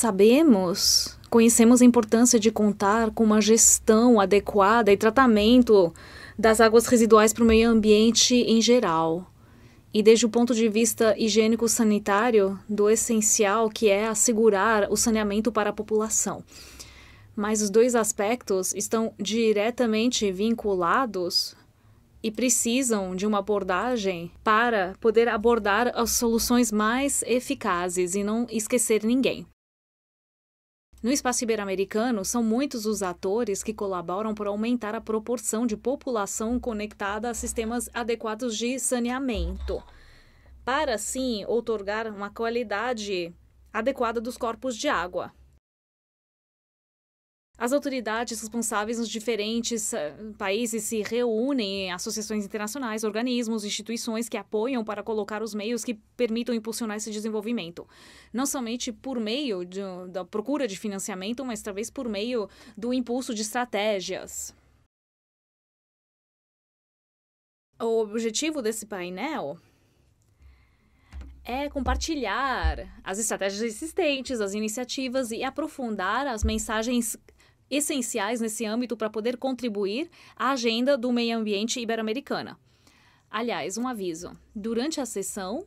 Sabemos, conhecemos a importância de contar com uma gestão adequada e tratamento das águas residuais para o meio ambiente em geral. E desde o ponto de vista higiênico-sanitário, do essencial que é assegurar o saneamento para a população. Mas os dois aspectos estão diretamente vinculados e precisam de uma abordagem para poder abordar as soluções mais eficazes e não esquecer ninguém. No espaço ibero-americano, são muitos os atores que colaboram para aumentar a proporção de população conectada a sistemas adequados de saneamento, para assim outorgar uma qualidade adequada dos corpos de água. As autoridades responsáveis nos diferentes eh, países se reúnem em associações internacionais, organismos, instituições que apoiam para colocar os meios que permitam impulsionar esse desenvolvimento. Não somente por meio de, da procura de financiamento, mas talvez por meio do impulso de estratégias. O objetivo desse painel é compartilhar as estratégias existentes, as iniciativas e aprofundar as mensagens essenciais nesse âmbito para poder contribuir à agenda do meio ambiente ibero-americana. Aliás, um aviso: durante a sessão,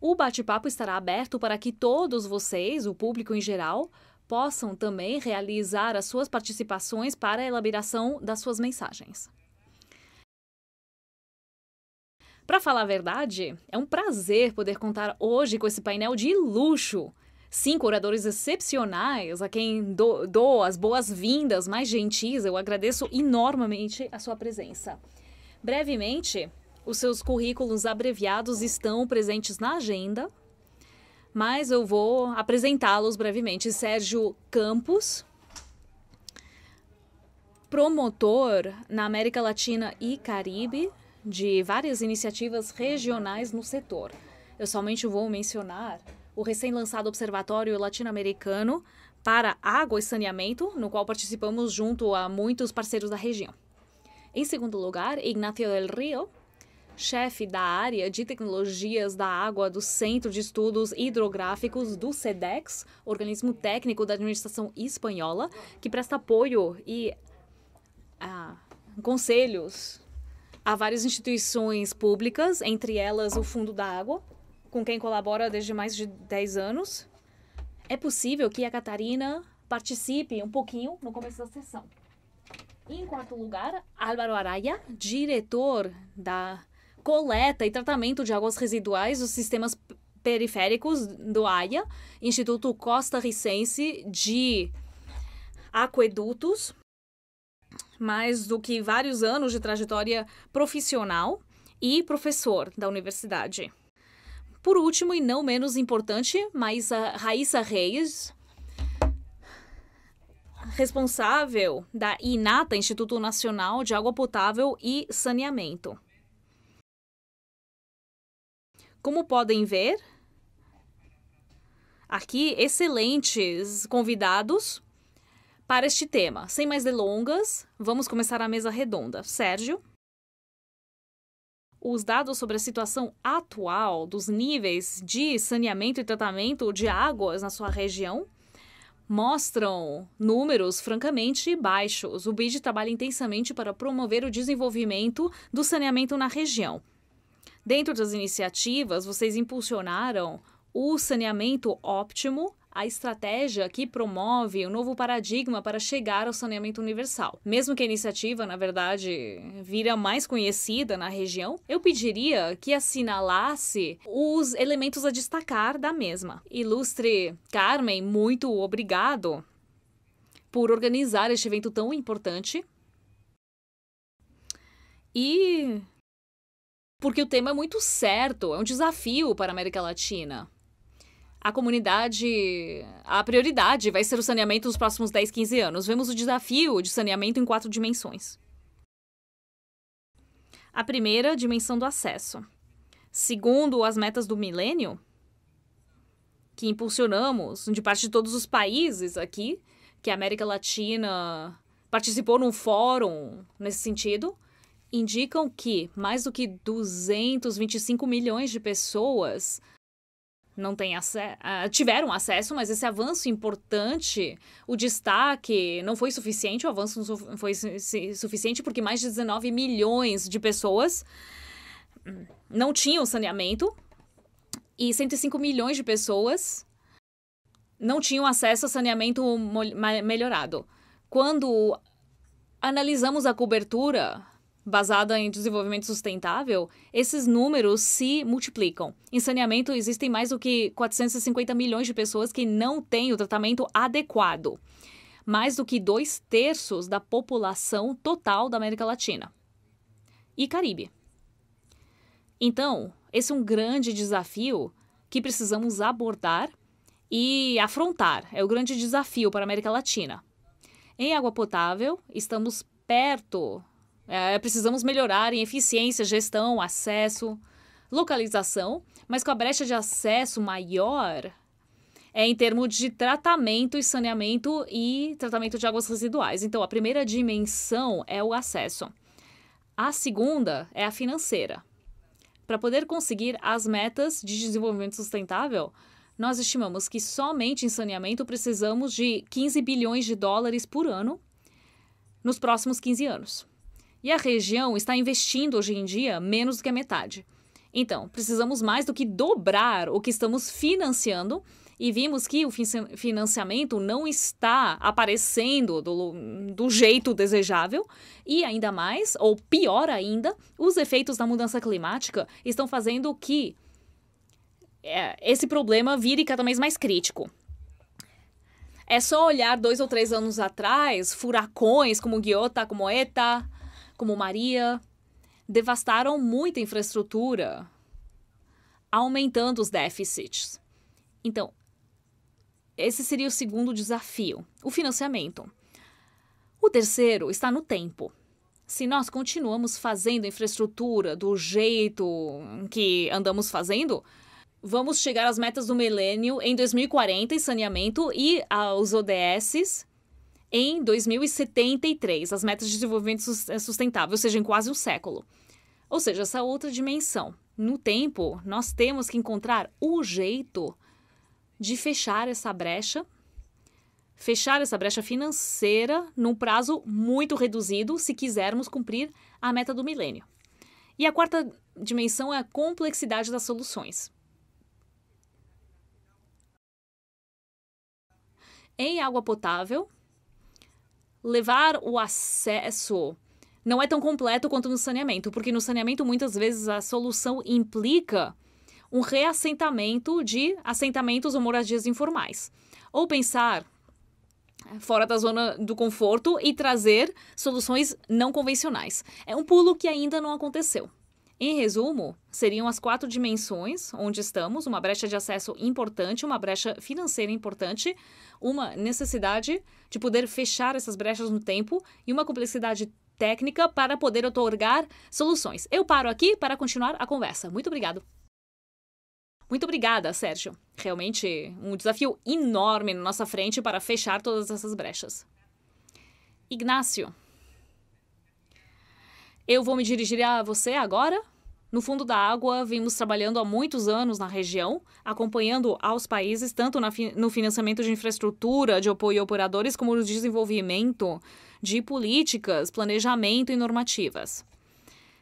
o bate-papo estará aberto para que todos vocês, o público em geral, possam também realizar as suas participações para a elaboração das suas mensagens. Para falar a verdade, é um prazer poder contar hoje com esse painel de luxo cinco oradores excepcionais, a quem dou, dou as boas-vindas mais gentis. Eu agradeço enormemente a sua presença. Brevemente, os seus currículos abreviados estão presentes na agenda, mas eu vou apresentá-los brevemente. Sérgio Campos, promotor na América Latina e Caribe de várias iniciativas regionais no setor. Eu somente vou mencionar o recém-lançado Observatório Latino-Americano para Água e Saneamento, no qual participamos junto a muitos parceiros da região. Em segundo lugar, Ignacio del Rio, chefe da área de tecnologias da água do Centro de Estudos Hidrográficos do SEDEX, organismo técnico da administração espanhola, que presta apoio e ah, conselhos a várias instituições públicas, entre elas o Fundo da Água, com quem colabora desde mais de 10 anos, é possível que a Catarina participe um pouquinho no começo da sessão. em quarto lugar, Álvaro Araya, diretor da coleta e tratamento de águas residuais dos sistemas periféricos do AIA, Instituto Costa Ricense de Aquedutos, mais do que vários anos de trajetória profissional e professor da universidade. Por último, e não menos importante, mas a Raíssa Reis, responsável da INATA, Instituto Nacional de Água Potável e Saneamento. Como podem ver, aqui excelentes convidados para este tema. Sem mais delongas, vamos começar a mesa redonda. Sérgio os dados sobre a situação atual dos níveis de saneamento e tratamento de águas na sua região mostram números francamente baixos. O BID trabalha intensamente para promover o desenvolvimento do saneamento na região. Dentro das iniciativas, vocês impulsionaram o saneamento óptimo a estratégia que promove um novo paradigma para chegar ao saneamento universal. Mesmo que a iniciativa, na verdade, vira mais conhecida na região, eu pediria que assinalasse os elementos a destacar da mesma. Ilustre Carmen, muito obrigado por organizar este evento tão importante. E porque o tema é muito certo, é um desafio para a América Latina a comunidade. A prioridade vai ser o saneamento nos próximos 10, 15 anos. Vemos o desafio de saneamento em quatro dimensões. A primeira, dimensão do acesso. Segundo as metas do milênio, que impulsionamos de parte de todos os países aqui, que a América Latina participou num fórum nesse sentido, indicam que mais do que 225 milhões de pessoas não têm ah, tiveram acesso, mas esse avanço importante, o destaque não foi suficiente, o avanço não foi suficiente porque mais de 19 milhões de pessoas hum, não tinham saneamento e 105 milhões de pessoas não tinham acesso a saneamento melhorado. Quando analisamos a cobertura basada em desenvolvimento sustentável, esses números se multiplicam. Em saneamento, existem mais do que 450 milhões de pessoas que não têm o tratamento adequado. Mais do que dois terços da população total da América Latina e Caribe. Então, esse é um grande desafio que precisamos abordar e afrontar. É o grande desafio para a América Latina. Em água potável, estamos perto é, precisamos melhorar em eficiência, gestão, acesso, localização, mas com a brecha de acesso maior é em termos de tratamento e saneamento e tratamento de águas residuais. Então, a primeira dimensão é o acesso. A segunda é a financeira. Para poder conseguir as metas de desenvolvimento sustentável, nós estimamos que somente em saneamento precisamos de 15 bilhões de dólares por ano nos próximos 15 anos. E a região está investindo hoje em dia menos do que a metade. Então, precisamos mais do que dobrar o que estamos financiando e vimos que o financiamento não está aparecendo do, do jeito desejável e ainda mais, ou pior ainda, os efeitos da mudança climática estão fazendo que é, esse problema vire cada vez mais crítico. É só olhar dois ou três anos atrás, furacões como Guiota, como Eta, como Maria, devastaram muita infraestrutura, aumentando os déficits. Então, esse seria o segundo desafio, o financiamento. O terceiro está no tempo. Se nós continuamos fazendo infraestrutura do jeito que andamos fazendo, vamos chegar às metas do milênio em 2040 em saneamento e aos ODSs em 2073, as metas de desenvolvimento eh, sustentável, ou seja, em quase um século. Ou seja, essa outra dimensão. No tempo, nós temos que encontrar o jeito de fechar essa brecha, fechar essa brecha financeira num prazo muito reduzido, se quisermos cumprir a meta do milênio. E a quarta dimensão é a complexidade das soluções. Em água potável, levar o acesso não é tão completo quanto no saneamento, porque no saneamento muitas vezes a solução implica um reassentamento de assentamentos ou moradias informais. Ou pensar fora da zona do conforto e trazer soluções não convencionais. É um pulo que ainda não aconteceu. Em resumo, seriam as quatro dimensões onde estamos: uma brecha de acesso importante, uma brecha financeira importante, uma necessidade de poder fechar essas brechas no tempo e uma complexidade técnica para poder otorgar soluções. Eu paro aqui para continuar a conversa. Muito obrigado. Muito obrigada, Sérgio. Realmente um desafio enorme na nossa frente para fechar todas essas brechas. Ignácio, eu vou me dirigir a você agora no fundo da água, vimos trabalhando há muitos anos na região, acompanhando aos países tanto fi no financiamento de infraestrutura, de apoio a operadores, como no desenvolvimento de políticas, planejamento e normativas.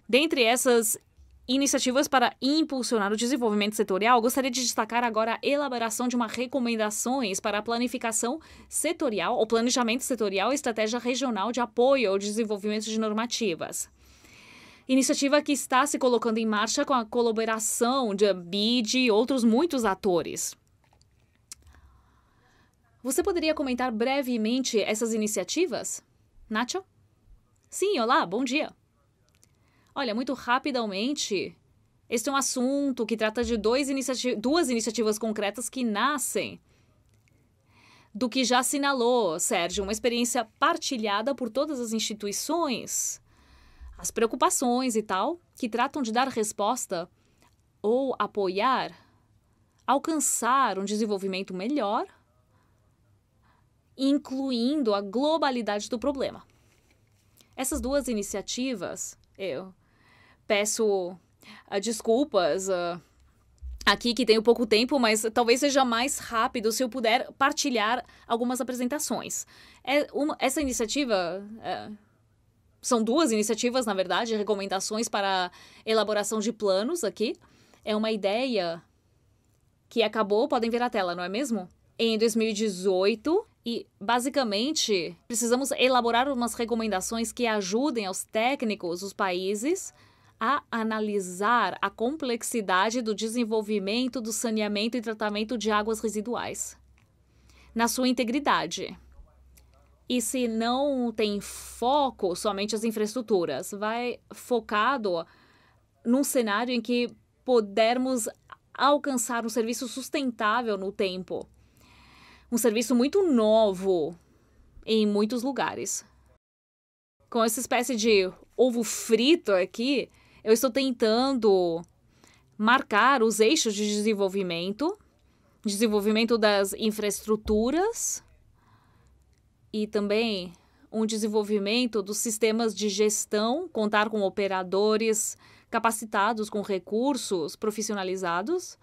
Dentre essas iniciativas para impulsionar o desenvolvimento setorial, gostaria de destacar agora a elaboração de uma recomendações para a planificação setorial, ou planejamento setorial e estratégia regional de apoio ao desenvolvimento de normativas. Iniciativa que está se colocando em marcha com a colaboração de BID e outros muitos atores. Você poderia comentar brevemente essas iniciativas? Nacho? Sim, olá, bom dia. Olha, muito rapidamente, este é um assunto que trata de inicia duas iniciativas concretas que nascem do que já assinalou, Sérgio, uma experiência partilhada por todas as instituições as preocupações e tal, que tratam de dar resposta ou apoiar, alcançar um desenvolvimento melhor, incluindo a globalidade do problema. Essas duas iniciativas, eu peço uh, desculpas uh, aqui que tenho pouco tempo, mas talvez seja mais rápido se eu puder partilhar algumas apresentações. É uma, essa iniciativa. Uh, são duas iniciativas, na verdade, recomendações para elaboração de planos aqui. É uma ideia que acabou, podem ver a tela, não é mesmo? Em 2018, e basicamente precisamos elaborar umas recomendações que ajudem aos técnicos, os países, a analisar a complexidade do desenvolvimento do saneamento e tratamento de águas residuais na sua integridade. E se não tem foco somente as infraestruturas, vai focado num cenário em que pudermos alcançar um serviço sustentável no tempo. Um serviço muito novo em muitos lugares. Com essa espécie de ovo frito aqui, eu estou tentando marcar os eixos de desenvolvimento, desenvolvimento das infraestruturas e também um desenvolvimento dos sistemas de gestão, contar com operadores capacitados com recursos profissionalizados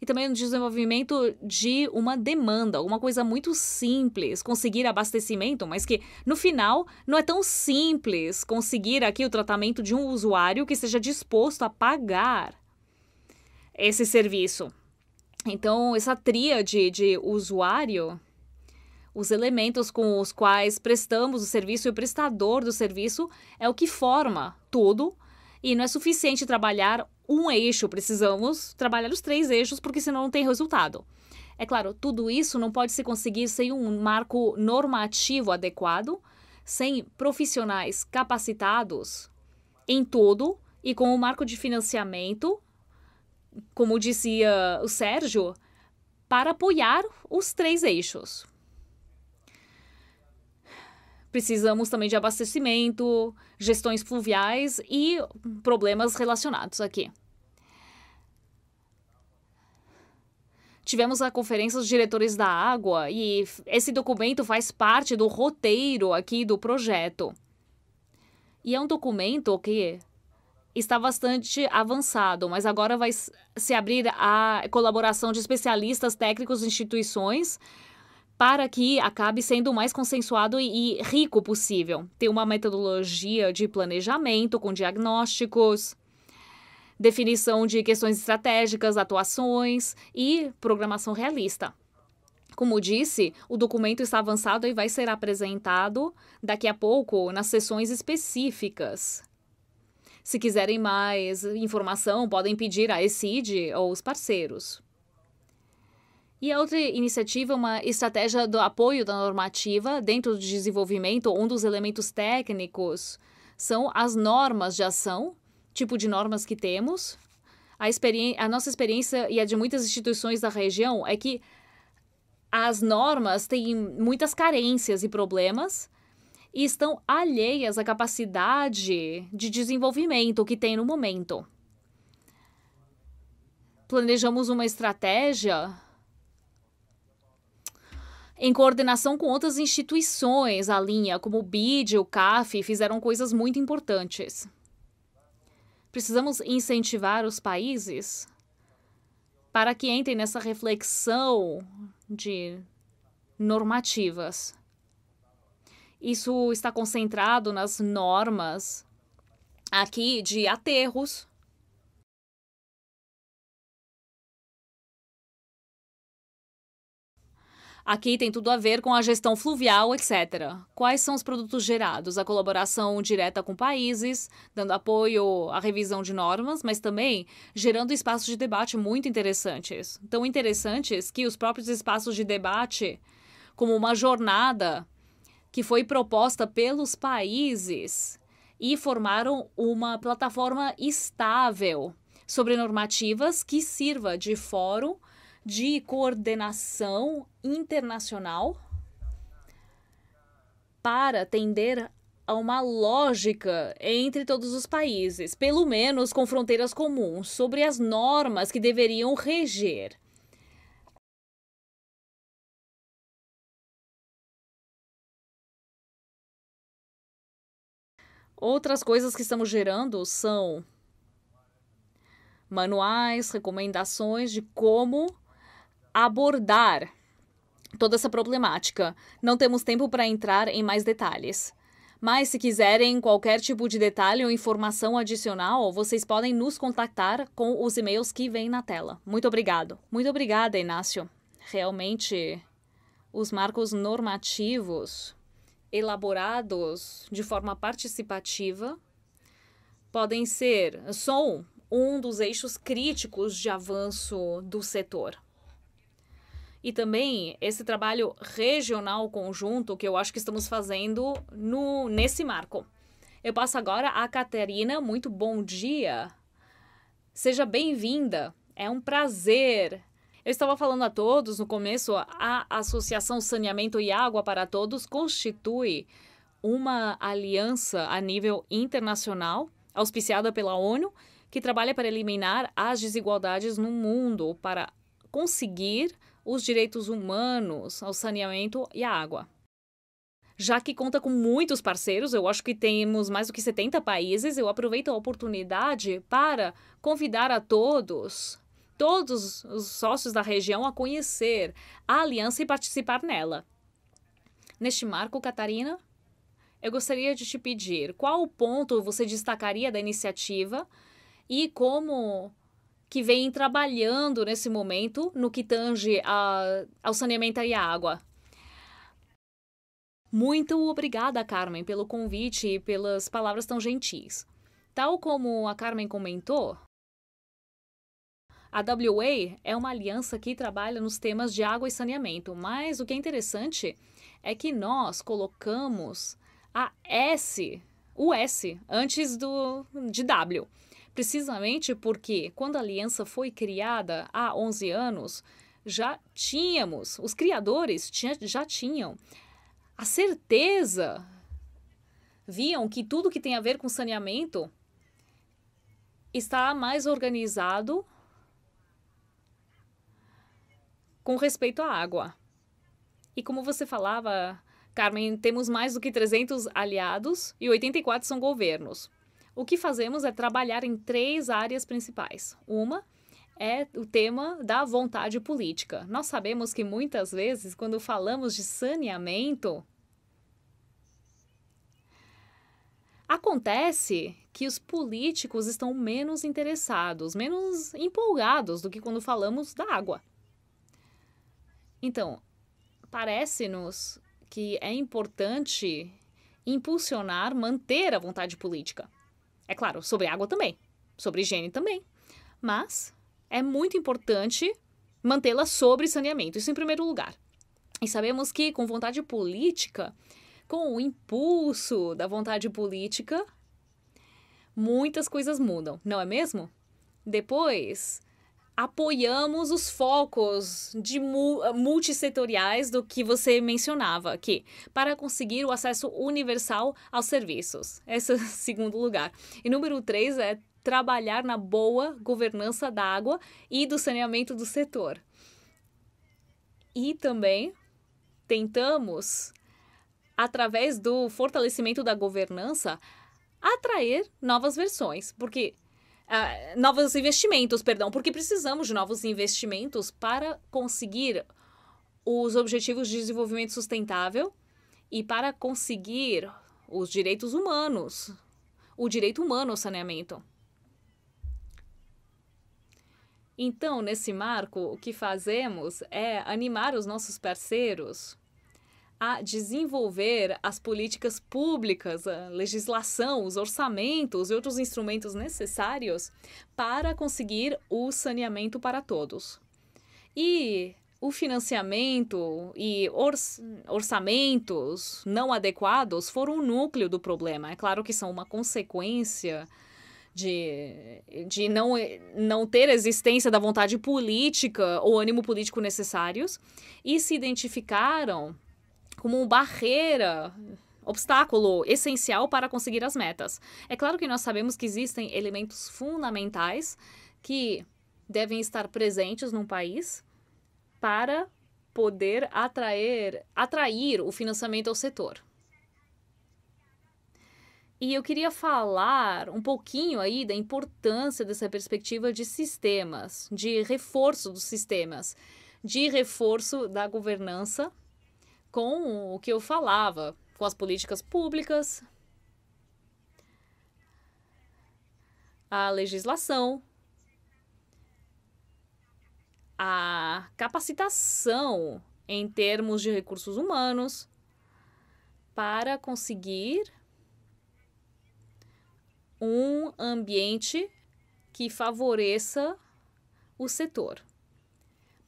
e também no desenvolvimento de uma demanda, uma coisa muito simples, conseguir abastecimento, mas que no final não é tão simples conseguir aqui o tratamento de um usuário que esteja disposto a pagar esse serviço. Então, essa tríade de usuário os elementos com os quais prestamos o serviço e o prestador do serviço é o que forma tudo. E não é suficiente trabalhar um eixo, precisamos trabalhar os três eixos, porque senão não tem resultado. É claro, tudo isso não pode se conseguir sem um marco normativo adequado, sem profissionais capacitados em todo e com o um marco de financiamento, como dizia o Sérgio, para apoiar os três eixos precisamos também de abastecimento, gestões fluviais e problemas relacionados aqui. Tivemos a conferência dos diretores da água e esse documento faz parte do roteiro aqui do projeto. E é um documento que está bastante avançado, mas agora vai se abrir a colaboração de especialistas técnicos e instituições para que acabe sendo o mais consensuado e rico possível. Ter uma metodologia de planejamento com diagnósticos, definição de questões estratégicas, atuações e programação realista. Como disse, o documento está avançado e vai ser apresentado daqui a pouco nas sessões específicas. Se quiserem mais informação, podem pedir a ECID ou os parceiros. E a outra iniciativa, é uma estratégia do apoio da normativa dentro do desenvolvimento, um dos elementos técnicos são as normas de ação, tipo de normas que temos. A, a nossa experiência e a de muitas instituições da região é que as normas têm muitas carências e problemas e estão alheias à capacidade de desenvolvimento que tem no momento. Planejamos uma estratégia em coordenação com outras instituições, a linha, como o BID, o CAF, fizeram coisas muito importantes. Precisamos incentivar os países para que entrem nessa reflexão de normativas. Isso está concentrado nas normas aqui de aterros Aqui tem tudo a ver com a gestão fluvial, etc. Quais são os produtos gerados? A colaboração direta com países, dando apoio à revisão de normas, mas também gerando espaços de debate muito interessantes. Tão interessantes que os próprios espaços de debate, como uma jornada que foi proposta pelos países e formaram uma plataforma estável sobre normativas que sirva de fórum de coordenação internacional para atender a uma lógica entre todos os países, pelo menos com fronteiras comuns, sobre as normas que deveriam reger. Outras coisas que estamos gerando são manuais, recomendações de como abordar toda essa problemática. Não temos tempo para entrar em mais detalhes. Mas se quiserem qualquer tipo de detalhe ou informação adicional, vocês podem nos contactar com os e-mails que vêm na tela. Muito obrigado. Muito obrigada, Inácio. Realmente, os marcos normativos elaborados de forma participativa podem ser são um dos eixos críticos de avanço do setor e também esse trabalho regional conjunto que eu acho que estamos fazendo no nesse marco. Eu passo agora a Catarina. Muito bom dia. Seja bem-vinda. É um prazer. Eu estava falando a todos no começo, a Associação Saneamento e Água para Todos constitui uma aliança a nível internacional, auspiciada pela ONU, que trabalha para eliminar as desigualdades no mundo, para conseguir os direitos humanos, ao saneamento e à água. Já que conta com muitos parceiros, eu acho que temos mais do que 70 países, eu aproveito a oportunidade para convidar a todos, todos os sócios da região, a conhecer a aliança e participar nela. Neste marco, Catarina, eu gostaria de te pedir qual ponto você destacaria da iniciativa e como que vem trabalhando nesse momento no que tange a, ao saneamento e à água. Muito obrigada, Carmen, pelo convite e pelas palavras tão gentis. Tal como a Carmen comentou, a WA é uma aliança que trabalha nos temas de água e saneamento, mas o que é interessante é que nós colocamos a S, o S, antes do, de W precisamente porque, quando a aliança foi criada há 11 anos, já tínhamos, os criadores tinha, já tinham a certeza, viam que tudo que tem a ver com saneamento está mais organizado com respeito à água. E como você falava, Carmen, temos mais do que 300 aliados e 84 são governos. O que fazemos é trabalhar em três áreas principais. Uma é o tema da vontade política. Nós sabemos que muitas vezes, quando falamos de saneamento, Acontece que os políticos estão menos interessados, menos empolgados do que quando falamos da água. Então, parece-nos que é importante impulsionar, manter a vontade política. É claro, sobre água também, sobre higiene também. Mas é muito importante mantê-la sobre saneamento, isso em primeiro lugar. E sabemos que com vontade política, com o impulso da vontade política, muitas coisas mudam, não é mesmo? Depois, apoiamos os focos de eh, multissetoriais do que você mencionava aqui, para conseguir o acesso universal aos serviços. Esse é o segundo lugar. E número três é trabalhar na boa governança da água e do saneamento do setor. E também tentamos, através do fortalecimento da governança, atrair novas versões, porque uh, novos investimentos, perdão, porque precisamos de novos investimentos para conseguir os objetivos de desenvolvimento sustentável e para conseguir os direitos humanos, o direito humano ao saneamento. Então, nesse marco, o que fazemos é animar os nossos parceiros a desenvolver as políticas públicas, a legislação, os orçamentos e outros instrumentos necessários para conseguir o saneamento para todos. E o financiamento e orçamentos não adequados foram o núcleo do problema. É claro que são uma consequência de, de não, não ter existência da vontade política ou ânimo político necessários e se identificaram como barreira obstáculo essencial para conseguir as metas. É claro que nós sabemos que existem elementos fundamentais que devem estar presentes num país para poder atrair, atrair o financiamento ao setor. E eu queria falar um pouquinho aí da importância dessa perspectiva de sistemas, de reforço dos sistemas, de reforço da governança com o que eu falava, com as políticas públicas, a legislação, a capacitação em termos de recursos humanos para conseguir um ambiente que favoreça o setor.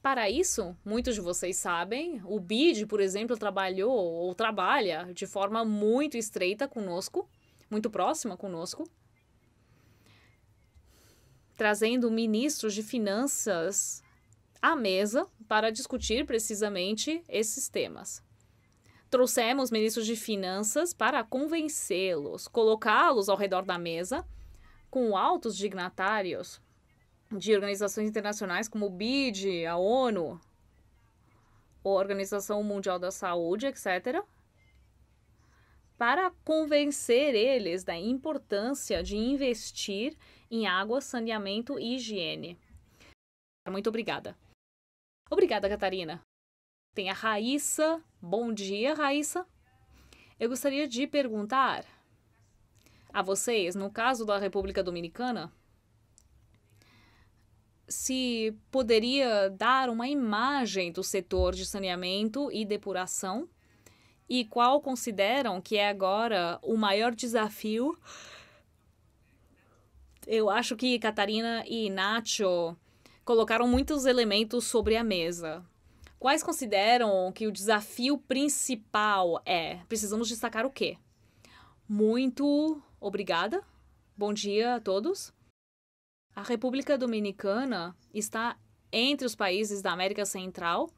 Para isso, muitos de vocês sabem, o BID, por exemplo, trabalhou ou trabalha de forma muito estreita conosco, muito próxima conosco, trazendo ministros de finanças à mesa para discutir precisamente esses temas. Trouxemos ministros de finanças para convencê-los, colocá-los ao redor da mesa com altos dignatários de organizações internacionais como o BID, a ONU, a Organização Mundial da Saúde, etc., para convencer eles da importância de investir em água, saneamento e higiene. Muito obrigada. Obrigada, Catarina. Tem a Raíssa. Bom dia, Raíssa. Eu gostaria de perguntar a vocês, no caso da República Dominicana, se poderia dar uma imagem do setor de saneamento e depuração e qual consideram que é agora o maior desafio. Eu acho que Catarina e Nacho colocaram muitos elementos sobre a mesa. Quais consideram que o desafio principal é? Precisamos destacar o quê? Muito obrigada. Bom dia a todos. A República Dominicana está entre os países da América Central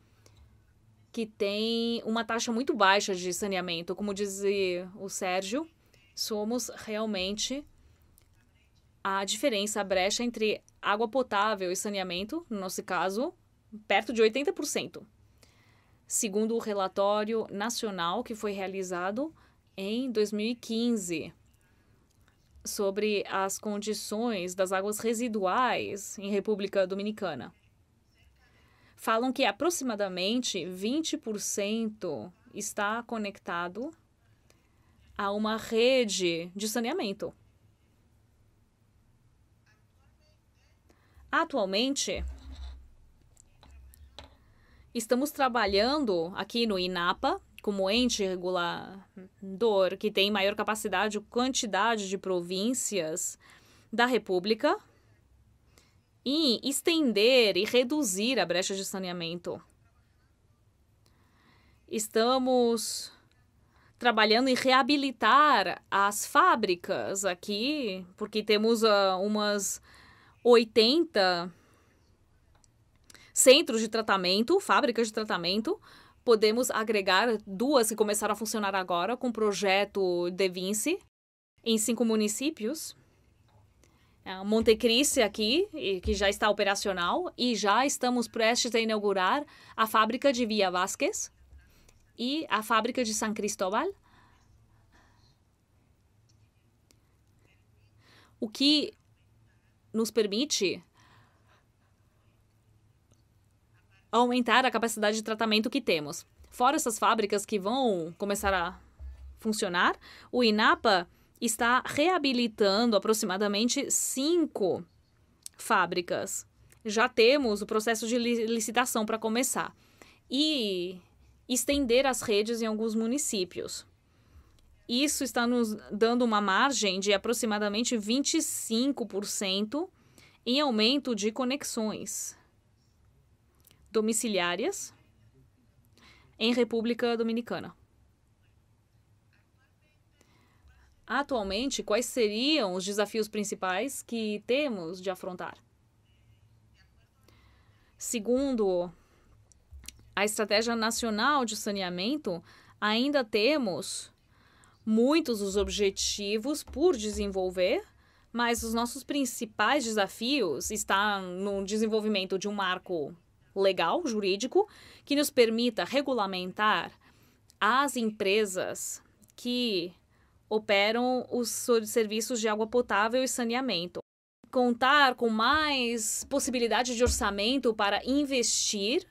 que tem uma taxa muito baixa de saneamento. Como dizia o Sérgio, somos realmente a diferença, a brecha entre água potável e saneamento, no nosso caso, perto de 80%, segundo o relatório nacional que foi realizado em 2015 sobre as condições das águas residuais em República Dominicana. Falam que aproximadamente 20% está conectado a uma rede de saneamento. Atualmente, estamos trabalhando aqui no INAPA, como ente regulador que tem maior capacidade ou quantidade de províncias da República e estender e reduzir a brecha de saneamento. Estamos trabalhando em reabilitar as fábricas aqui, porque temos uh, umas 80 centros de tratamento, fábricas de tratamento, podemos agregar duas que começaram a funcionar agora com o projeto De Vinci em cinco municípios. É, Montecristi aqui, que já está operacional, e já estamos prestes a inaugurar a fábrica de Via Vasquez e a fábrica de San Cristóbal. O que nos permite aumentar a capacidade de tratamento que temos. Fora essas fábricas que vão começar a funcionar, o INAPA está reabilitando aproximadamente cinco fábricas. Já temos o processo de licitação para começar e estender as redes em alguns municípios. Isso está nos dando uma margem de aproximadamente 25% em aumento de conexões domiciliárias em República Dominicana. Atualmente, quais seriam os desafios principais que temos de afrontar? Segundo a Estratégia Nacional de Saneamento, ainda temos muitos os objetivos por desenvolver, mas os nossos principais desafios estão no desenvolvimento de um marco legal, jurídico, que nos permita regulamentar as empresas que operam os serviços de água potável e saneamento. Contar com mais possibilidade de orçamento para investir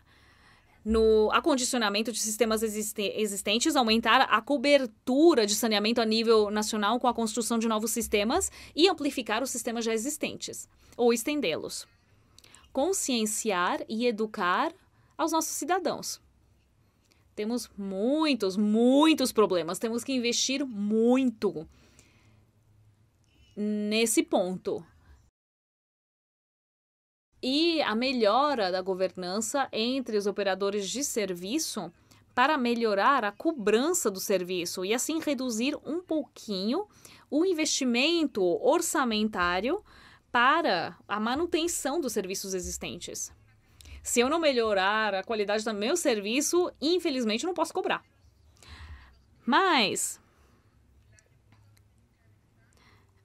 no acondicionamento de sistemas existentes, aumentar a cobertura de saneamento a nível nacional com a construção de novos sistemas e amplificar os sistemas já existentes ou estendê-los conscienciar e educar aos nossos cidadãos. Temos muitos, muitos problemas. Temos que investir muito nesse ponto. E a melhora da governança entre os operadores de serviço para melhorar a cobrança do serviço e assim reduzir um pouquinho o investimento orçamentário para a manutenção dos serviços existentes. Se eu não melhorar a qualidade do meu serviço, infelizmente não posso cobrar. Mas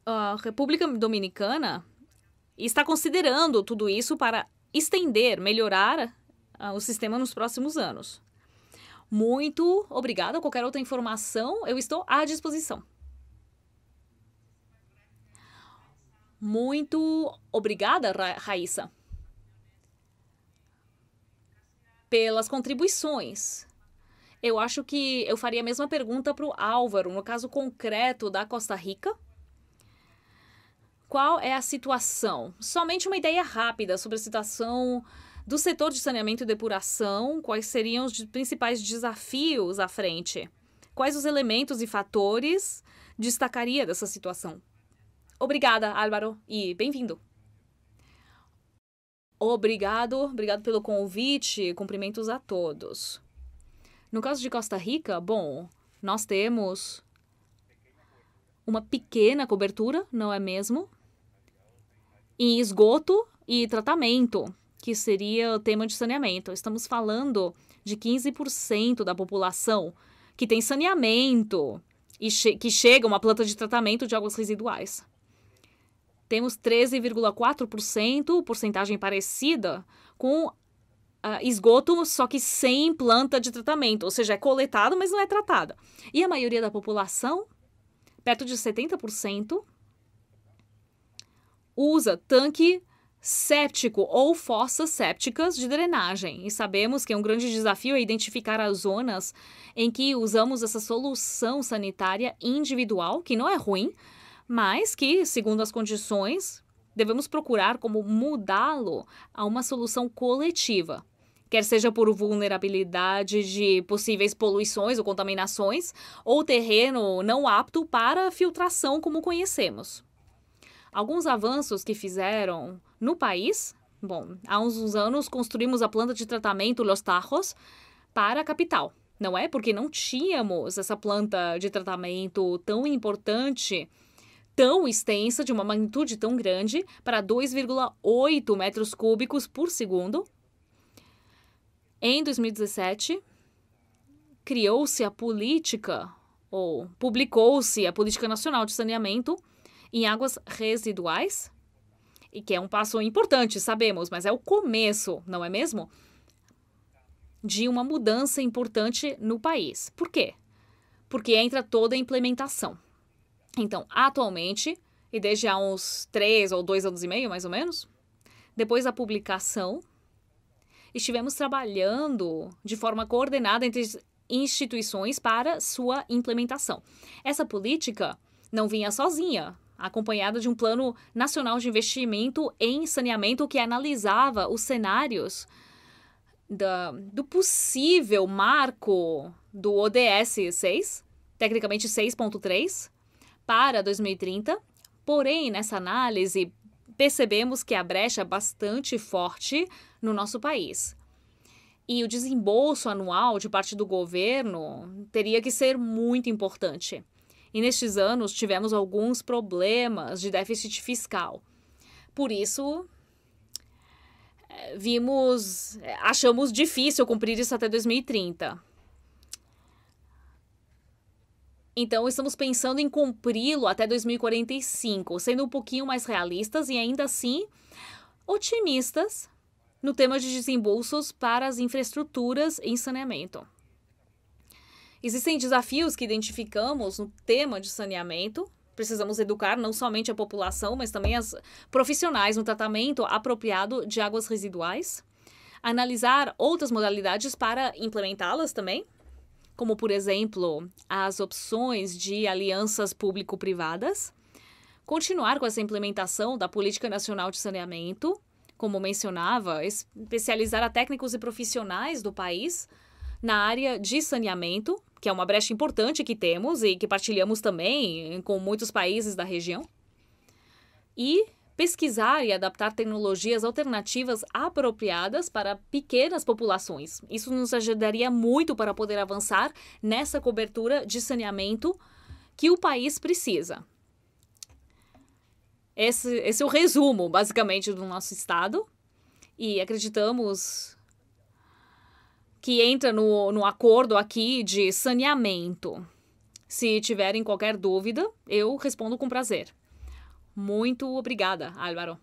a República Dominicana está considerando tudo isso para estender, melhorar o sistema nos próximos anos. Muito obrigada. Qualquer outra informação, eu estou à disposição. Muito obrigada, Ra Raíssa, pelas contribuições. Eu acho que eu faria a mesma pergunta para o Álvaro, no caso concreto da Costa Rica. Qual é a situação? Somente uma ideia rápida sobre a situação do setor de saneamento e depuração, quais seriam os principais desafios à frente? Quais os elementos e fatores destacaria dessa situação? Obrigada, Álvaro, e bem-vindo. Obrigado, obrigado pelo convite. Cumprimentos a todos. No caso de Costa Rica, bom, nós temos uma pequena cobertura, não é mesmo? Em esgoto e tratamento, que seria o tema de saneamento. Estamos falando de 15% da população que tem saneamento e che que chega uma planta de tratamento de águas residuais. Temos 13,4%, porcentagem parecida com Uh, esgoto, só que sem planta de tratamento, ou seja, é coletado, mas não é tratada. E a maioria da população, perto de 70%, usa tanque séptico ou fossas sépticas de drenagem. E sabemos que é um grande desafio é identificar as zonas em que usamos essa solução sanitária individual, que não é ruim, mas que, segundo as condições, devemos procurar como mudá-lo a uma solução coletiva. Quer seja por vulnerabilidade de possíveis poluições ou contaminações, ou terreno não apto para filtração como conhecemos. Alguns avanços que fizeram no país, bom, há uns anos construímos a planta de tratamento Los Tarros para a capital, não é? Porque não tínhamos essa planta de tratamento tão importante tão extensa, de uma magnitude tão grande, para 2,8 metros cúbicos por segundo. Em 2017, criou-se a política, ou publicou-se a Política Nacional de Saneamento em Águas Residuais, e que é um passo importante, sabemos, mas é o começo, não é mesmo? De uma mudança importante no país. Por quê? Porque entra toda a implementação. Então, atualmente, e desde há uns três ou dois anos e meio, mais ou menos, depois da publicação, estivemos trabalhando de forma coordenada entre instituições para sua implementação. Essa política não vinha sozinha, acompanhada de um plano nacional de investimento em saneamento que analisava os cenários da, do possível marco do ODS 6, tecnicamente 6.3, para 2030. Porém, nessa análise, percebemos que a brecha é bastante forte no nosso país. E o desembolso anual de parte do governo teria que ser muito importante. E nestes anos tivemos alguns problemas de déficit fiscal. Por isso, eh, vimos, eh, achamos difícil cumprir isso até 2030. Então, estamos pensando em cumpri-lo até 2045, sendo um pouquinho mais realistas e ainda assim otimistas no tema de desembolsos para as infraestruturas em saneamento. Existem desafios que identificamos no tema de saneamento. Precisamos educar não somente a população, mas também as profissionais no tratamento apropriado de águas residuais. Analisar outras modalidades para implementá-las também como, por exemplo, as opções de alianças público-privadas, continuar com essa implementação da Política Nacional de Saneamento, como mencionava, especializar a técnicos e profissionais do país na área de saneamento, que é uma brecha importante que temos e que partilhamos também eh, com muitos países da região. E pesquisar e adaptar tecnologias alternativas apropriadas para pequenas populações. Isso nos ajudaria muito para poder avançar nessa cobertura de saneamento que o país precisa. Esse, esse é o resumo, basicamente, do nosso estado. E acreditamos que entra no, no acordo aqui de saneamento. Se tiverem qualquer dúvida, eu respondo com prazer. Muito obrigada, Álvaro,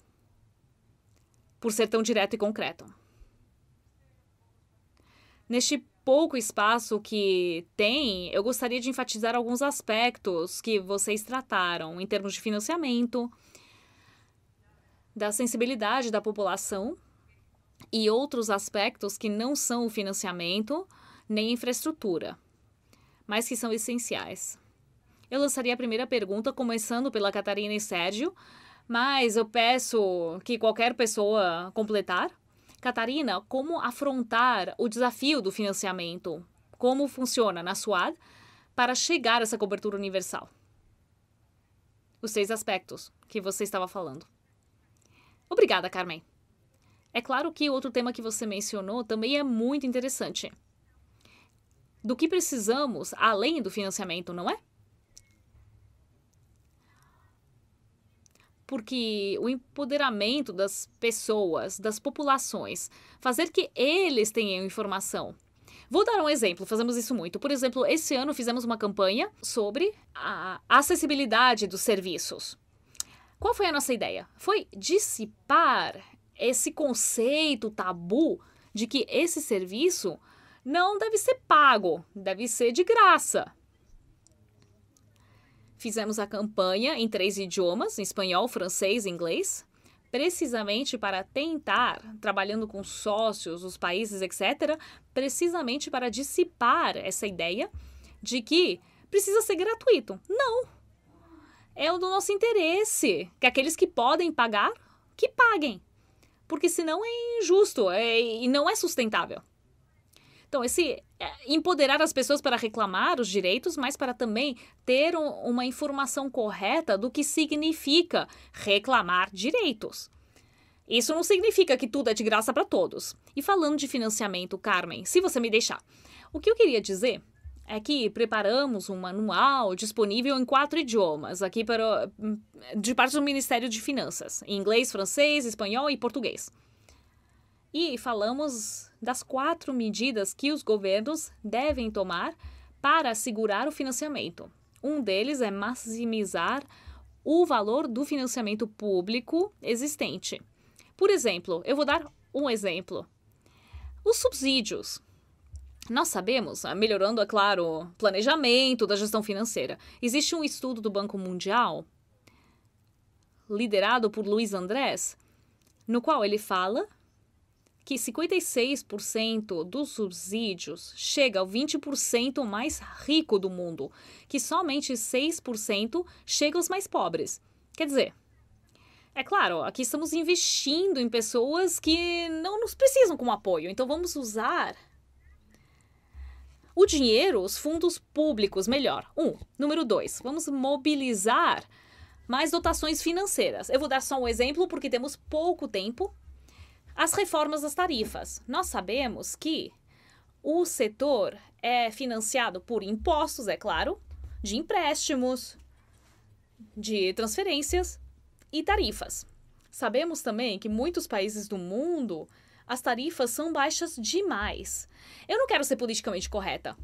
por ser tão direto e concreto. Neste pouco espaço que tem, eu gostaria de enfatizar alguns aspectos que vocês trataram em termos de financiamento, da sensibilidade da população e outros aspectos que não são o financiamento nem infraestrutura, mas que são essenciais. Eu lançaria a primeira pergunta, começando pela Catarina e Sérgio, mas eu peço que qualquer pessoa completar. Catarina, como afrontar o desafio do financiamento? Como funciona na SUAD para chegar a essa cobertura universal? Os três aspectos que você estava falando. Obrigada, Carmen. É claro que outro tema que você mencionou também é muito interessante. Do que precisamos além do financiamento, não é? porque o empoderamento das pessoas, das populações, fazer que eles tenham informação. Vou dar um exemplo, fazemos isso muito. Por exemplo, esse ano fizemos uma campanha sobre a acessibilidade dos serviços. Qual foi a nossa ideia? Foi dissipar esse conceito tabu de que esse serviço não deve ser pago, deve ser de graça. Fizemos a campanha em três idiomas, em espanhol, francês e inglês, precisamente para tentar, trabalhando com sócios, os países, etc., precisamente para dissipar essa ideia de que precisa ser gratuito. Não! É do nosso interesse que aqueles que podem pagar, que paguem. Porque senão é injusto é, e não é sustentável. Então, esse é, empoderar as pessoas para reclamar os direitos, mas para também ter um, uma informação correta do que significa reclamar direitos. Isso não significa que tudo é de graça para todos. E falando de financiamento, Carmen, se você me deixar, o que eu queria dizer é que preparamos um manual disponível em quatro idiomas, aqui para, hum, de parte do Ministério de Finanças: inglês, francês, espanhol e português. E falamos das quatro medidas que os governos devem tomar para assegurar o financiamento. Um deles é maximizar o valor do financiamento público existente. Por exemplo, eu vou dar um exemplo. Os subsídios. Nós sabemos, ah, melhorando, é claro, planejamento da gestão financeira. Existe um estudo do Banco Mundial, liderado por Luiz Andrés, no qual ele fala que 56% dos subsídios chega ao 20% mais rico do mundo, que somente 6% chega aos mais pobres. Quer dizer, é claro, aqui estamos investindo em pessoas que não nos precisam como apoio, então vamos usar o dinheiro, os fundos públicos, melhor. Um. Número dois, vamos mobilizar mais dotações financeiras. Eu vou dar só um exemplo porque temos pouco tempo. As reformas das tarifas. Nós sabemos que o setor é financiado por impostos, é claro, de empréstimos, de transferências e tarifas. Sabemos também que muitos países do mundo as tarifas são baixas demais. Eu não quero ser politicamente correta.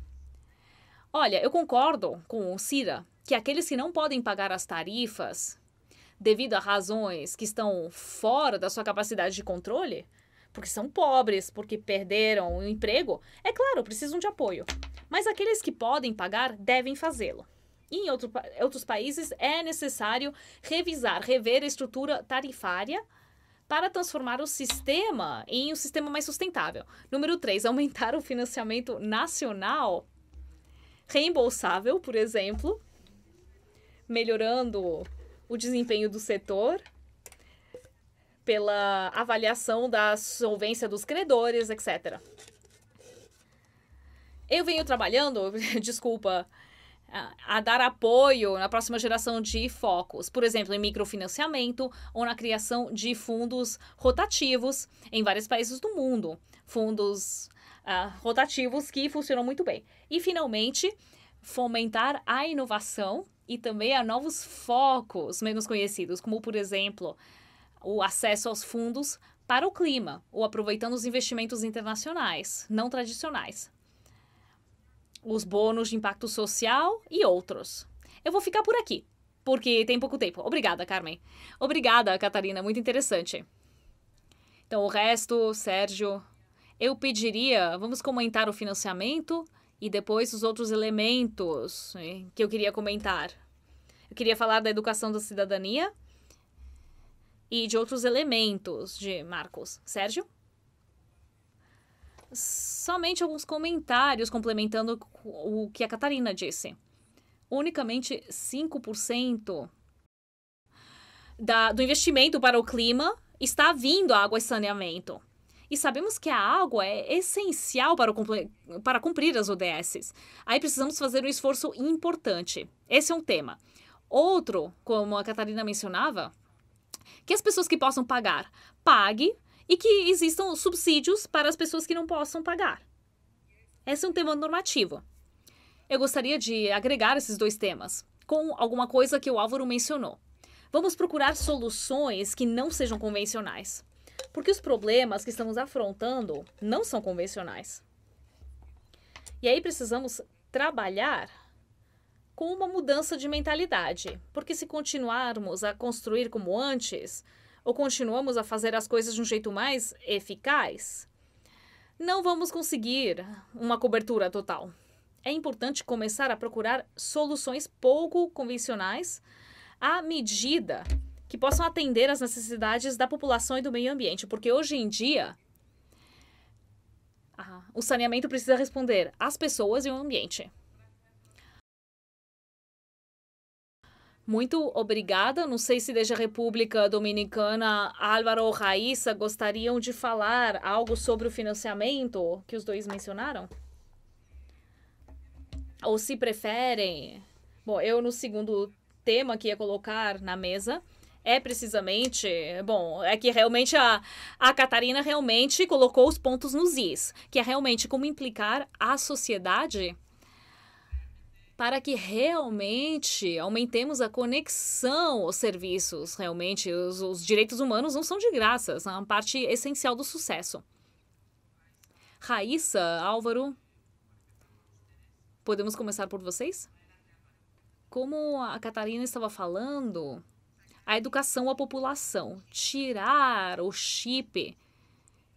Olha, eu concordo com o Cira que aqueles que não podem pagar as tarifas devido a razões que estão fora da sua capacidade de controle, porque são pobres, porque perderam o emprego, é claro, precisam de apoio. Mas aqueles que podem pagar devem fazê-lo. E em outro, outros países é necessário revisar, rever a estrutura tarifária para transformar o sistema em um sistema mais sustentável. Número 3, aumentar o financiamento nacional reembolsável, por exemplo, melhorando o desempenho do setor, pela avaliação da solvência dos credores, etc. Eu venho trabalhando, desculpa, a dar apoio na próxima geração de focos, por exemplo, em microfinanciamento ou na criação de fundos rotativos em vários países do mundo. Fundos uh, rotativos que funcionam muito bem. E, finalmente, fomentar a inovação e também a novos focos menos conhecidos, como, por exemplo, o acesso aos fundos para o clima, ou aproveitando os investimentos internacionais, não tradicionais, os bônus de impacto social e outros. Eu vou ficar por aqui, porque tem pouco tempo. Obrigada, Carmen. Obrigada, Catarina, muito interessante. Então, o resto, Sérgio, eu pediria, vamos comentar o financiamento e depois os outros elementos né, que eu queria comentar. Eu queria falar da educação da cidadania e de outros elementos de Marcos. Sérgio? Somente alguns comentários complementando o que a Catarina disse. Unicamente 5% da, do investimento para o clima está vindo a água e saneamento. E sabemos que a água é essencial para, para cumprir as ODSs. Aí precisamos fazer um esforço importante. Esse é um tema. Outro, como a Catarina mencionava, que as pessoas que possam pagar, pague e que existam subsídios para as pessoas que não possam pagar. Esse é um tema normativo. Eu gostaria de agregar esses dois temas com alguma coisa que o Álvaro mencionou. Vamos procurar soluções que não sejam convencionais. Porque os problemas que estamos afrontando não são convencionais. E aí precisamos trabalhar com uma mudança de mentalidade, porque se continuarmos a construir como antes, ou continuamos a fazer as coisas de um jeito mais eficaz, não vamos conseguir uma cobertura total. É importante começar a procurar soluções pouco convencionais à medida que possam atender às necessidades da população e do meio ambiente, porque hoje em dia o saneamento precisa responder às pessoas e ao ambiente. Muito obrigada. Não sei se desde a República Dominicana, Álvaro ou Raíssa gostariam de falar algo sobre o financiamento que os dois mencionaram? Ou se preferem. Bom, eu no segundo tema que ia colocar na mesa é precisamente, bom, é que realmente a, a Catarina realmente colocou os pontos nos is, que é realmente como implicar a sociedade para que realmente aumentemos a conexão aos serviços. Realmente, os, os direitos humanos não são de graças, é uma parte essencial do sucesso. Raíssa, Álvaro, podemos começar por vocês? Como a Catarina estava falando, a educação à população, tirar o chip,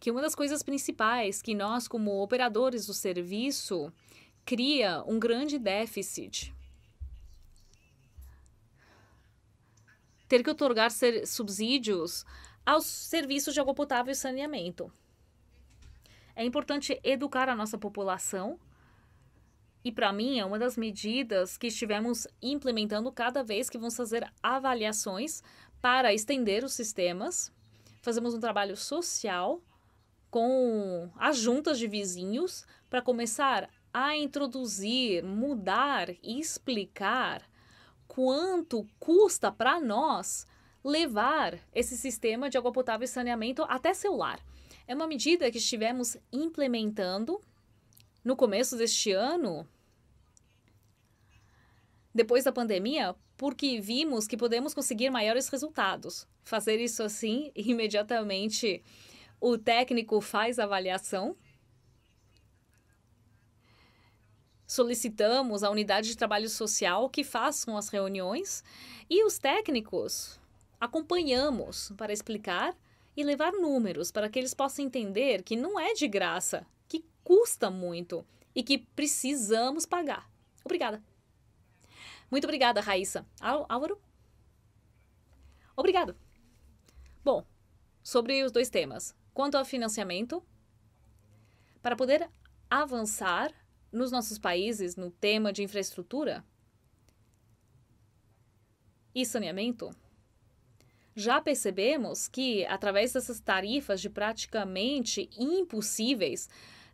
que é uma das coisas principais que nós, como operadores do serviço, cria um grande déficit. Ter que otorgar subsídios aos serviços de água potável e saneamento. É importante educar a nossa população e para mim é uma das medidas que estivemos implementando cada vez que vamos fazer avaliações para estender os sistemas. Fazemos um trabalho social com as juntas de vizinhos para começar a introduzir, mudar e explicar quanto custa para nós levar esse sistema de água potável e saneamento até seu lar. É uma medida que estivemos implementando no começo deste ano depois da pandemia, porque vimos que podemos conseguir maiores resultados. Fazer isso assim, imediatamente o técnico faz a avaliação. Solicitamos a unidade de trabalho social que façam as reuniões e os técnicos acompanhamos para explicar e levar números para que eles possam entender que não é de graça, que custa muito e que precisamos pagar. Obrigada. Muito obrigada, Raíssa. Álvaro? Obrigado. Bom, sobre os dois temas. Quanto ao financiamento, para poder avançar nos nossos países no tema de infraestrutura e saneamento, já percebemos que, através dessas tarifas de praticamente impossíveis,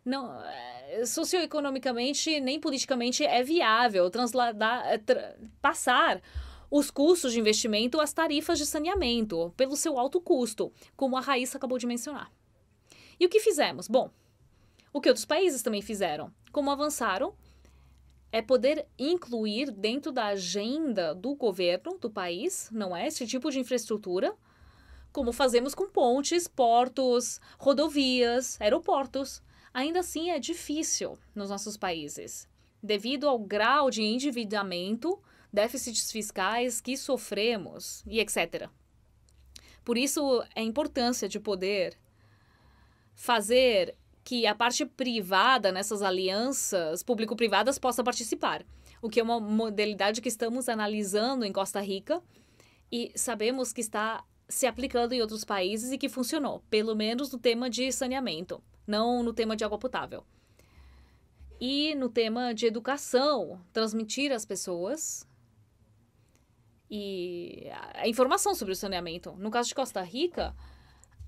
não eh, socioeconomicamente nem politicamente é viável transladar eh, tra, passar os custos de investimento às tarifas de saneamento pelo seu alto custo, como a Raíssa acabou de mencionar. E o que fizemos? Bom, o que outros países também fizeram, como avançaram, é poder incluir dentro da agenda do governo do país, não é esse tipo de infraestrutura, como fazemos com pontes, portos, rodovias, aeroportos ainda assim é difícil nos nossos países, devido ao grau de endividamento, déficits fiscais que sofremos e etc. Por isso, a é importância de poder fazer que a parte privada nessas alianças público-privadas possa participar, o que é uma modalidade que estamos analisando em Costa Rica e sabemos que está se aplicando em outros países e que funcionou, pelo menos no tema de saneamento não no tema de água potável. E no tema de educação, transmitir às pessoas e a informação sobre o saneamento. No caso de Costa Rica,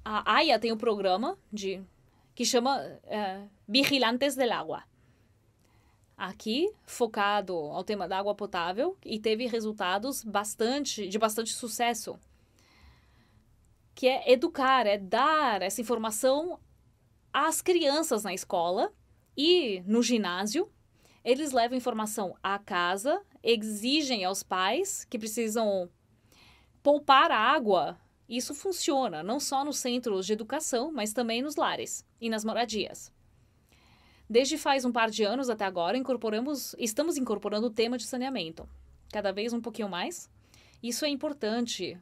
a AIA tem um programa de que chama é, Vigilantes del Agua. Aqui, focado ao tema da água potável e teve resultados bastante de bastante sucesso. Que é educar, é dar essa informação as crianças na escola e no ginásio. Eles levam informação à casa, exigem aos pais que precisam poupar a água. Isso funciona não só nos centros de educação, mas também nos lares e nas moradias. Desde faz um par de anos até agora, incorporamos, estamos incorporando o tema de saneamento, cada vez um pouquinho mais. Isso é importante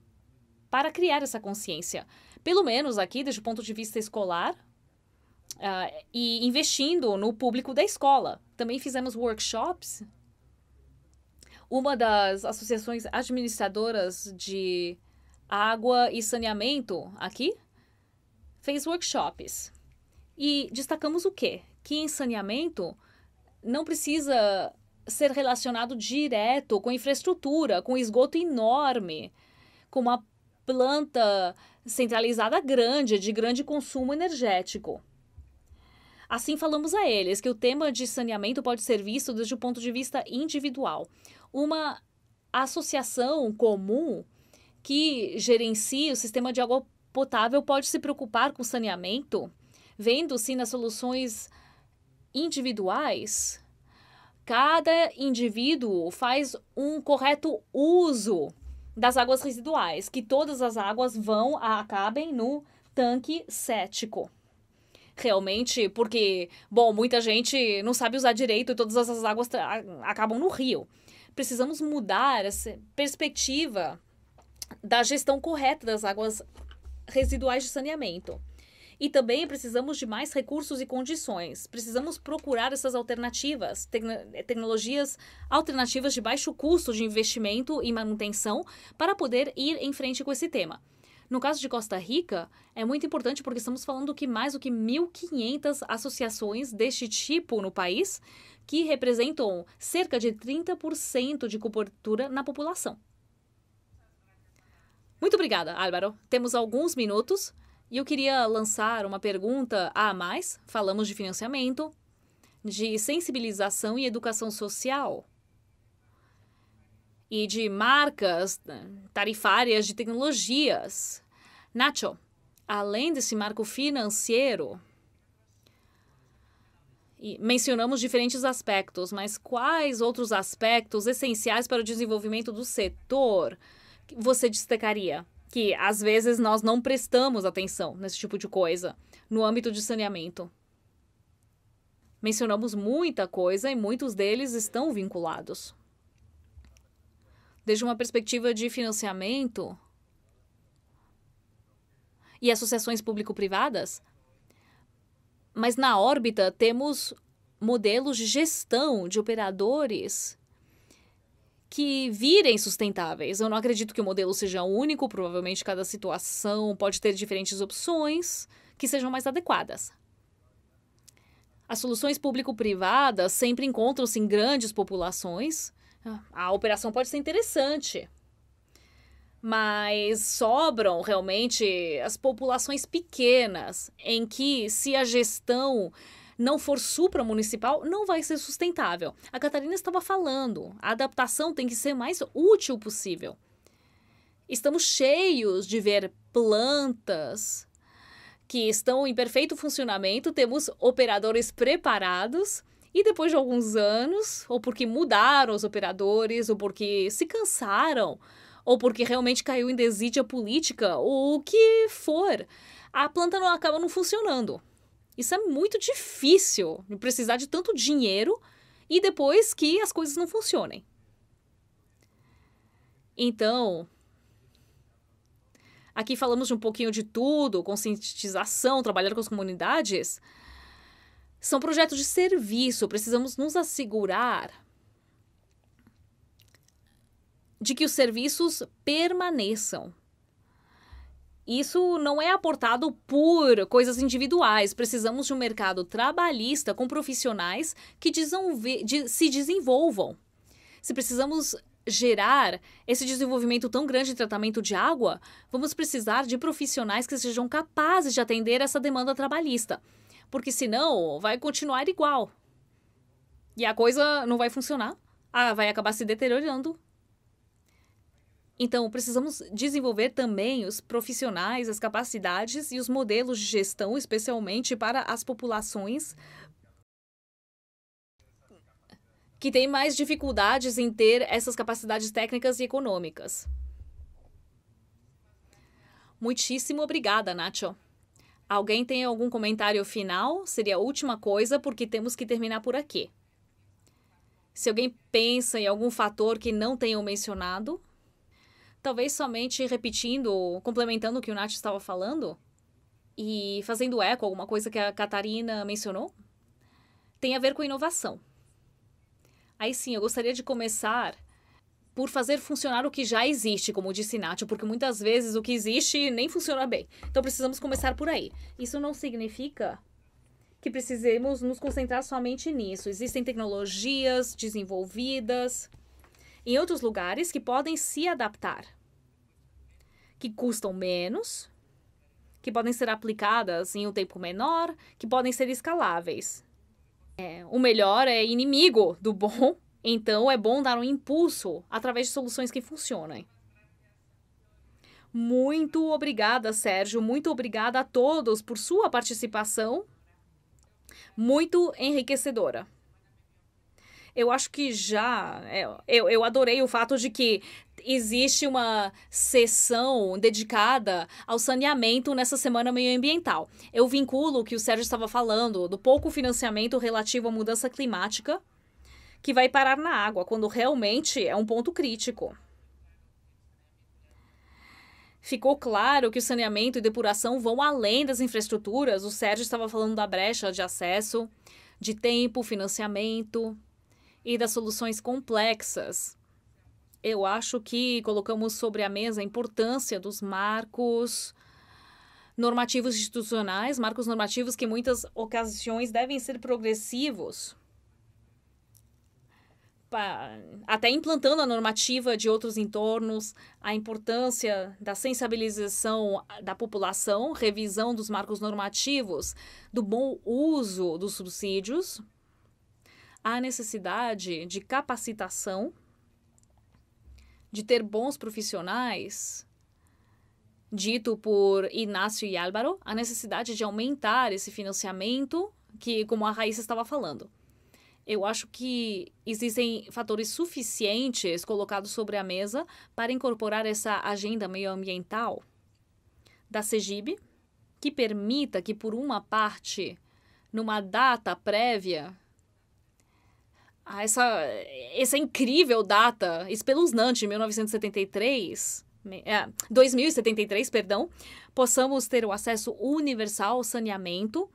para criar essa consciência, pelo menos aqui desde o ponto de vista escolar, Uh, e investindo no público da escola. Também fizemos workshops. Uma das associações administradoras de água e saneamento aqui fez workshops. E destacamos o quê? Que em saneamento não precisa ser relacionado direto com infraestrutura, com esgoto enorme, com uma planta centralizada grande, de grande consumo energético Assim falamos a eles que o tema de saneamento pode ser visto desde o ponto de vista individual. Uma associação comum que gerencia o sistema de água potável pode se preocupar com saneamento, vendo-se nas soluções individuais. Cada indivíduo faz um correto uso das águas residuais, que todas as águas vão acabem no tanque cético realmente, porque, bom, muita gente não sabe usar direito e todas essas águas acabam no rio. Precisamos mudar essa perspectiva da gestão correta das águas residuais de saneamento. E também precisamos de mais recursos e condições. Precisamos procurar essas alternativas, eh, tecnologias alternativas de baixo custo de investimento e manutenção para poder ir em frente com esse tema. No caso de Costa Rica, é muito importante porque estamos falando que mais do que 1.500 associações deste tipo no país, que representam cerca de 30% de cobertura na população. Muito obrigada, Álvaro. Temos alguns minutos e eu queria lançar uma pergunta a mais. Falamos de financiamento, de sensibilização e educação social e de marcas tarifárias de tecnologias. Nacho, além desse marco financeiro, mencionamos diferentes aspectos, mas quais outros aspectos essenciais para o desenvolvimento do setor você destacaria? Que às vezes nós não prestamos atenção nesse tipo de coisa no âmbito de saneamento. Mencionamos muita coisa e muitos deles estão vinculados. Desde uma perspectiva de financiamento, e associações público-privadas. Mas na órbita temos modelos de gestão de operadores que virem sustentáveis. Eu não acredito que o modelo seja único, provavelmente cada situação pode ter diferentes opções que sejam mais adequadas. As soluções público-privadas sempre encontram-se em grandes populações. Ah, a operação pode ser interessante, mas sobram realmente as populações pequenas, em que se a gestão não for supramunicipal, não vai ser sustentável. A Catarina estava falando, a adaptação tem que ser mais útil possível. Estamos cheios de ver plantas que estão em perfeito funcionamento, temos operadores preparados e depois de alguns anos, ou porque mudaram os operadores, ou porque se cansaram ou porque realmente caiu em desídia política, ou o que for, a planta não acaba não funcionando. Isso é muito difícil, precisar de tanto dinheiro e depois que as coisas não funcionem. Então, aqui falamos de um pouquinho de tudo, conscientização, trabalhar com as comunidades. São projetos de serviço, precisamos nos assegurar de que os serviços permaneçam. Isso não é aportado por coisas individuais. Precisamos de um mercado trabalhista com profissionais que se desenvolvam. Se precisamos gerar esse desenvolvimento tão grande de tratamento de água, vamos precisar de profissionais que sejam capazes de atender essa demanda trabalhista, porque senão vai continuar igual. E a coisa não vai funcionar, ah, vai acabar se deteriorando então, precisamos desenvolver também os profissionais, as capacidades e os modelos de gestão, especialmente para as populações que têm mais dificuldades em ter essas capacidades técnicas e econômicas. Muitíssimo obrigada, Nacho. Alguém tem algum comentário final? Seria a última coisa, porque temos que terminar por aqui. Se alguém pensa em algum fator que não tenham mencionado, talvez somente repetindo complementando o que o Nath estava falando e fazendo eco alguma coisa que a Catarina mencionou, tem a ver com inovação. Aí sim, eu gostaria de começar por fazer funcionar o que já existe, como disse Nath, porque muitas vezes o que existe nem funciona bem. Então precisamos começar por aí. Isso não significa que precisemos nos concentrar somente nisso. Existem tecnologias desenvolvidas em outros lugares que podem se adaptar, que custam menos, que podem ser aplicadas em um tempo menor, que podem ser escaláveis. É, o melhor é inimigo do bom, então é bom dar um impulso através de soluções que funcionem. Muito obrigada, Sérgio. Muito obrigada a todos por sua participação. Muito enriquecedora eu acho que já. É, eu, eu adorei o fato de que existe uma sessão dedicada ao saneamento nessa semana meioambiental. Eu vinculo o que o Sérgio estava falando do pouco financiamento relativo à mudança climática que vai parar na água, quando realmente é um ponto crítico. Ficou claro que o saneamento e depuração vão além das infraestruturas. O Sérgio estava falando da brecha de acesso, de tempo, financiamento e das soluções complexas. Eu acho que colocamos sobre a mesa a importância dos marcos normativos institucionais, marcos normativos que em muitas ocasiões devem ser progressivos, até implantando a normativa de outros entornos, a importância da sensibilização da população, revisão dos marcos normativos, do bom uso dos subsídios Há necessidade de capacitação, de ter bons profissionais, dito por Inácio e Álvaro, a necessidade de aumentar esse financiamento, que como a Raíssa estava falando. Eu acho que existem fatores suficientes colocados sobre a mesa para incorporar essa agenda meioambiental da CEGIB, que permita que, por uma parte, numa data prévia a ah, essa, essa incrível data espeluznante, 1973, é, 2073, perdão, possamos ter o acesso universal ao saneamento,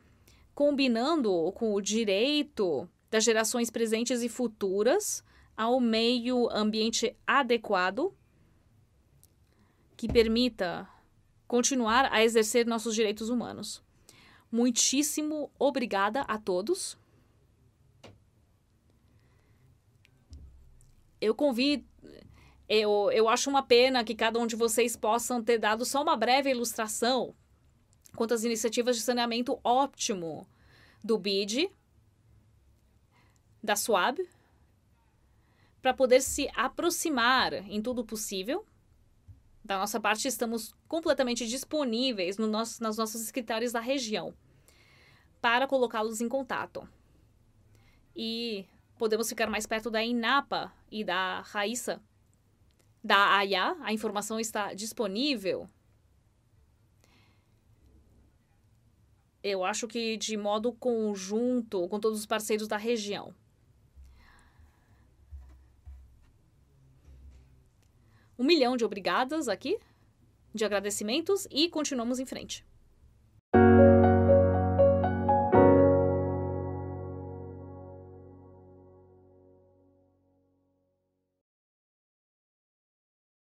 combinando com o direito das gerações presentes e futuras ao meio ambiente adequado que permita continuar a exercer nossos direitos humanos. Muitíssimo obrigada a todos. eu convido. Eu, eu acho uma pena que cada um de vocês possam ter dado só uma breve ilustração quanto às iniciativas de saneamento ótimo do BID, da SUAB, para poder se aproximar em tudo possível. Da nossa parte, estamos completamente disponíveis no nosso, nas nossas escritórios da região para colocá-los em contato. E podemos ficar mais perto da Inapa e da Raíssa. Da Aya, a informação está disponível. Eu acho que de modo conjunto com todos os parceiros da região. Um milhão de obrigadas aqui, de agradecimentos, e continuamos em frente.